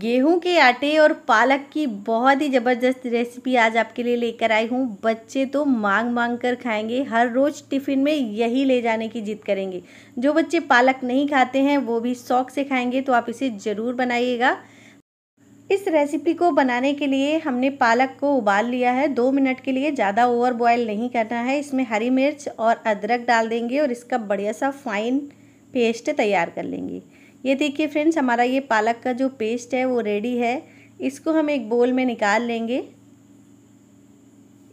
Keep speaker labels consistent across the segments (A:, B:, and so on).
A: गेहूं के आटे और पालक की बहुत ही ज़बरदस्त रेसिपी आज आपके लिए लेकर आई हूं बच्चे तो मांग मांग कर खाएंगे हर रोज़ टिफ़िन में यही ले जाने की जिद करेंगे जो बच्चे पालक नहीं खाते हैं वो भी शौक से खाएंगे तो आप इसे ज़रूर बनाइएगा इस रेसिपी को बनाने के लिए हमने पालक को उबाल लिया है दो मिनट के लिए ज़्यादा ओवर बॉयल नहीं करना है इसमें हरी मिर्च और अदरक डाल देंगे और इसका बढ़िया सा फाइन पेस्ट तैयार कर लेंगे ये देखिए फ्रेंड्स हमारा ये पालक का जो पेस्ट है वो रेडी है इसको हम एक बोल में निकाल लेंगे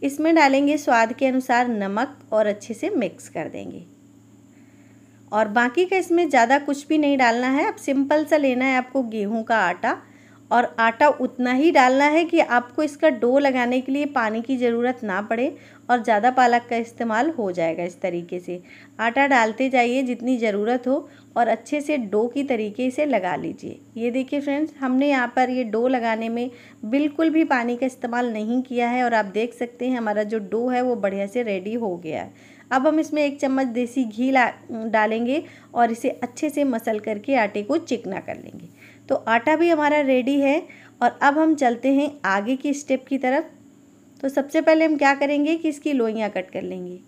A: इसमें डालेंगे स्वाद के अनुसार नमक और अच्छे से मिक्स कर देंगे और बाकी का इसमें ज़्यादा कुछ भी नहीं डालना है अब सिंपल सा लेना है आपको गेहूं का आटा और आटा उतना ही डालना है कि आपको इसका डो लगाने के लिए पानी की ज़रूरत ना पड़े और ज़्यादा पालक का इस्तेमाल हो जाएगा इस तरीके से आटा डालते जाइए जितनी ज़रूरत हो और अच्छे से डो की तरीके से लगा लीजिए ये देखिए फ्रेंड्स हमने यहाँ पर ये डो लगाने में बिल्कुल भी पानी का इस्तेमाल नहीं किया है और आप देख सकते हैं हमारा जो डो है वो बढ़िया से रेडी हो गया है अब हम इसमें एक चम्मच देसी घी डालेंगे और इसे अच्छे से मसल करके आटे को चिकना कर लेंगे तो आटा भी हमारा रेडी है और अब हम चलते हैं आगे की स्टेप की तरफ तो सबसे पहले हम क्या करेंगे कि इसकी लोइयाँ कट कर लेंगे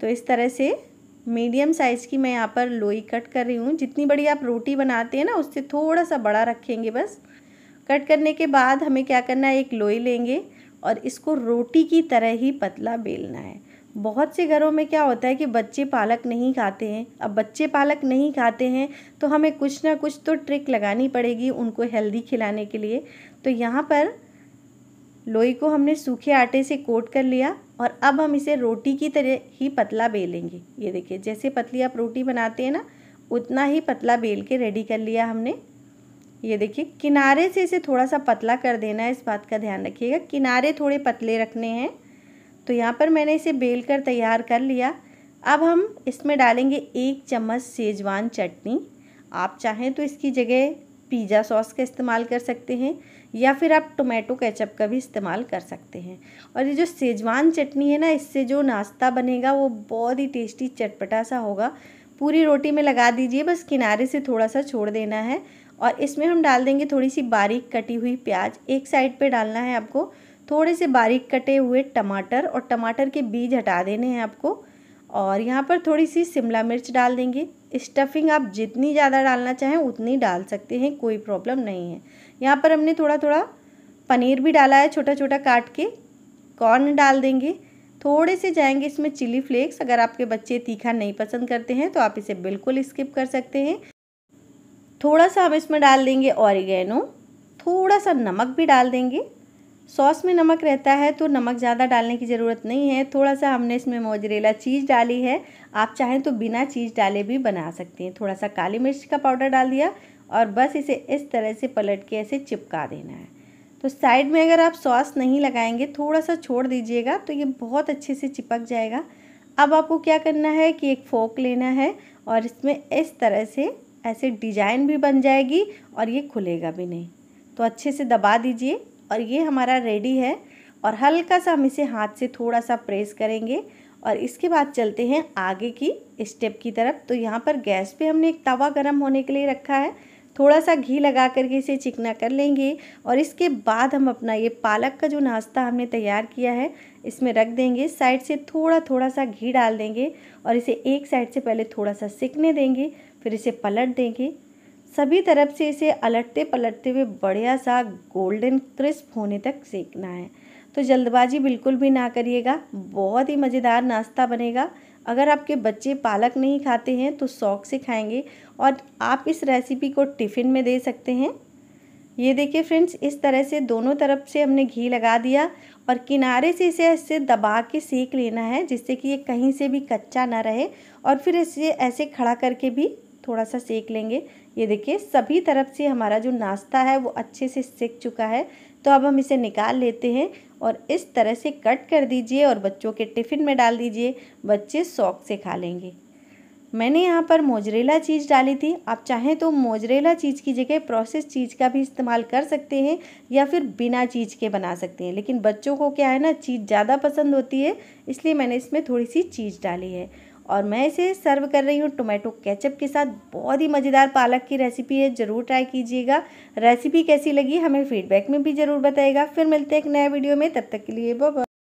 A: तो इस तरह से मीडियम साइज़ की मैं यहाँ पर लोई कट कर रही हूँ जितनी बड़ी आप रोटी बनाते हैं ना उससे थोड़ा सा बड़ा रखेंगे बस कट करने के बाद हमें क्या करना है एक लोई लेंगे और इसको रोटी की तरह ही पतला बेलना है बहुत से घरों में क्या होता है कि बच्चे पालक नहीं खाते हैं अब बच्चे पालक नहीं खाते हैं तो हमें कुछ ना कुछ तो ट्रिक लगानी पड़ेगी उनको हेल्दी खिलाने के लिए तो यहाँ पर लोई को हमने सूखे आटे से कोट कर लिया और अब हम इसे रोटी की तरह ही पतला बेलेंगे ये देखिए जैसे पतली आप रोटी बनाते हैं ना उतना ही पतला बेल के रेडी कर लिया हमने ये देखिए किनारे से इसे थोड़ा सा पतला कर देना है इस बात का ध्यान रखिएगा किनारे थोड़े पतले रखने हैं तो यहाँ पर मैंने इसे बेल कर तैयार कर लिया अब हम इसमें डालेंगे एक चम्मच सेजवान चटनी आप चाहें तो इसकी जगह पिज़्ज़ा सॉस का इस्तेमाल कर सकते हैं या फिर आप टोमेटो केचप का भी इस्तेमाल कर सकते हैं और ये जो सेजवान चटनी है ना इससे जो नाश्ता बनेगा वो बहुत ही टेस्टी चटपटा सा होगा पूरी रोटी में लगा दीजिए बस किनारे से थोड़ा सा छोड़ देना है और इसमें हम डाल देंगे थोड़ी सी बारीक कटी हुई प्याज एक साइड पे डालना है आपको थोड़े से बारीक कटे हुए टमाटर और टमाटर के बीज हटा देने हैं आपको और यहाँ पर थोड़ी सी शिमला मिर्च डाल देंगे स्टफिंग आप जितनी ज़्यादा डालना चाहें उतनी डाल सकते हैं कोई प्रॉब्लम नहीं है यहाँ पर हमने थोड़ा थोड़ा पनीर भी डाला है छोटा छोटा काट के कॉर्न डाल देंगे थोड़े से जाएंगे इसमें चिली फ्लेक्स अगर आपके बच्चे तीखा नहीं पसंद करते हैं तो आप इसे बिल्कुल स्किप कर सकते हैं थोड़ा सा हम इसमें डाल देंगे ऑरिगेनो थोड़ा सा नमक भी डाल देंगे सॉस में नमक रहता है तो नमक ज़्यादा डालने की ज़रूरत नहीं है थोड़ा सा हमने इसमें मोजरेला चीज़ डाली है आप चाहें तो बिना चीज़ डाले भी बना सकते हैं थोड़ा सा काली मिर्च का पाउडर डाल दिया और बस इसे इस तरह से पलट के ऐसे चिपका देना है तो साइड में अगर आप सॉस नहीं लगाएंगे थोड़ा सा छोड़ दीजिएगा तो ये बहुत अच्छे से चिपक जाएगा अब आपको क्या करना है कि एक फोक लेना है और इसमें इस तरह से ऐसे डिजाइन भी बन जाएगी और ये खुलेगा भी नहीं तो अच्छे से दबा दीजिए और ये हमारा रेडी है और हल्का सा हम इसे हाथ से थोड़ा सा प्रेस करेंगे और इसके बाद चलते हैं आगे की स्टेप की तरफ तो यहाँ पर गैस पे हमने एक तवा गरम होने के लिए रखा है थोड़ा सा घी लगा करके इसे चिकना कर लेंगे और इसके बाद हम अपना ये पालक का जो नाश्ता हमने तैयार किया है इसमें रख देंगे साइड से थोड़ा थोड़ा सा घी डाल देंगे और इसे एक साइड से पहले थोड़ा सा सिकने देंगे फिर इसे पलट देंगे सभी तरफ से इसे अलटते पलटते हुए बढ़िया सा गोल्डन क्रिस्प होने तक सेकना है तो जल्दबाजी बिल्कुल भी ना करिएगा बहुत ही मज़ेदार नाश्ता बनेगा अगर आपके बच्चे पालक नहीं खाते हैं तो शौक से खाएंगे और आप इस रेसिपी को टिफ़िन में दे सकते हैं ये देखिए फ्रेंड्स इस तरह से दोनों तरफ से हमने घी लगा दिया और किनारे से इसे ऐसे दबा के सेक लेना है जिससे कि ये कहीं से भी कच्चा ना रहे और फिर इसे ऐसे खड़ा करके भी थोड़ा सा सेक लेंगे ये देखिए सभी तरफ से हमारा जो नाश्ता है वो अच्छे से सेक चुका है तो अब हम इसे निकाल लेते हैं और इस तरह से कट कर दीजिए और बच्चों के टिफ़िन में डाल दीजिए बच्चे शौक से खा लेंगे मैंने यहाँ पर मोजरेला चीज़ डाली थी आप चाहें तो मोजरेला चीज़ की जगह प्रोसेस चीज़ का भी इस्तेमाल कर सकते हैं या फिर बिना चीज़ के बना सकते हैं लेकिन बच्चों को क्या है ना चीज़ ज़्यादा पसंद होती है इसलिए मैंने इसमें थोड़ी सी चीज़ डाली है और मैं इसे सर्व कर रही हूँ टोमेटो केचप के साथ बहुत ही मज़ेदार पालक की रेसिपी है ज़रूर ट्राई कीजिएगा रेसिपी कैसी लगी हमें फीडबैक में भी ज़रूर बताएगा फिर मिलते हैं एक नया वीडियो में तब तक के लिए बहुत